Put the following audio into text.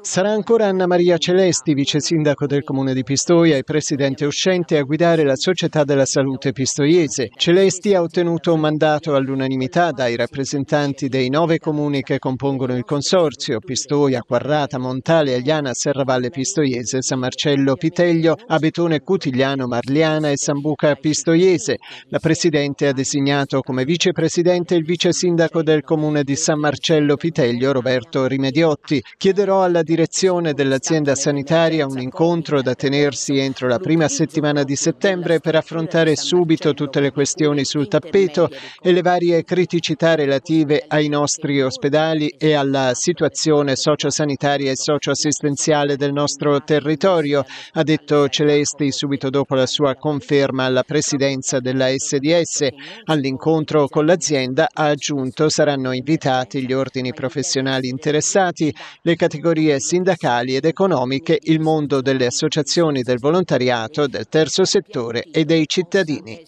Sarà ancora Anna Maria Celesti, vice sindaco del comune di Pistoia e presidente uscente, a guidare la Società della Salute Pistoiese. Celesti ha ottenuto un mandato all'unanimità dai rappresentanti dei nove comuni che compongono il consorzio Pistoia, Quarrata, Montale, Agliana, Serravalle Pistoiese, San Marcello Piteglio, Abetone Cutigliano, Marliana e Sambuca Pistoiese. La presidente ha designato come vicepresidente il vice sindaco del comune di San Marcello Piteglio, Roberto Rimediotti. Chiederò alla direzione dell'azienda sanitaria un incontro da tenersi entro la prima settimana di settembre per affrontare subito tutte le questioni sul tappeto e le varie criticità relative ai nostri ospedali e alla situazione sociosanitaria e socioassistenziale del nostro territorio, ha detto Celesti subito dopo la sua conferma alla presidenza della SDS. All'incontro con l'azienda ha aggiunto saranno invitati gli ordini professionali interessati, le categorie categorie sindacali ed economiche, il mondo delle associazioni del volontariato, del terzo settore e dei cittadini.